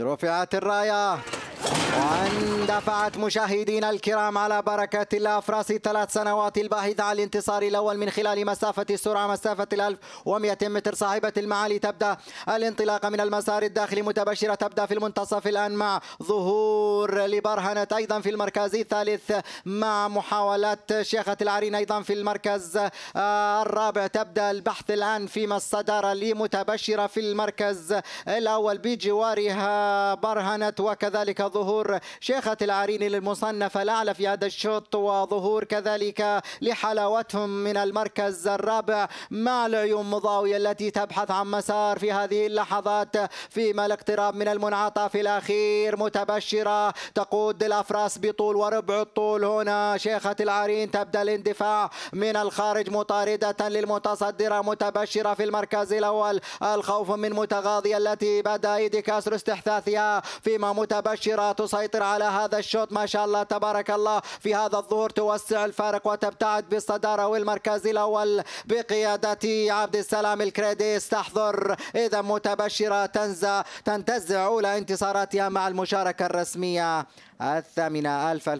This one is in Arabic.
رفعت الرايه وعن دفعت مشاهدينا الكرام على بركة الله أفراس ثلاث سنوات الباهظه على الانتصار الأول من خلال مسافة السرعة مسافة الألف ومئة متر صاحبة المعالي تبدأ الانطلاقة من المسار الداخلي متبشرة تبدأ في المنتصف الآن مع ظهور لبرهنة أيضا في المركز الثالث مع محاولات شيخة العرين أيضا في المركز آه، الرابع تبدأ البحث الآن فيما الصدارة لمتبشرة في المركز الأول بجوارها برهنة وكذلك ظهور شيخة العريني للمصنف الأعلى في هذا الشوط وظهور كذلك لحلاوتهم من المركز الرابع مع العيون مضاوية التي تبحث عن مسار في هذه اللحظات فيما الاقتراب من المنعطف الأخير متبشرة تقود الأفراس بطول وربع الطول هنا شيخة العرين تبدأ الاندفاع من الخارج مطاردة للمتصدرة متبشرة في المركز الأول الخوف من متغاضية التي بدأ إيدي كاسر استحثاثها فيما متبشرة تسيطر على هذا هذا الشوط ما شاء الله تبارك الله في هذا الظهور توسع الفارق وتبتعد بالصدارة والمركز الأول بقيادة عبد السلام الكريديس تحضر إذا متبشرة تنزع تنتزع أولى انتصاراتها مع المشاركة الرسمية الثامنة ألف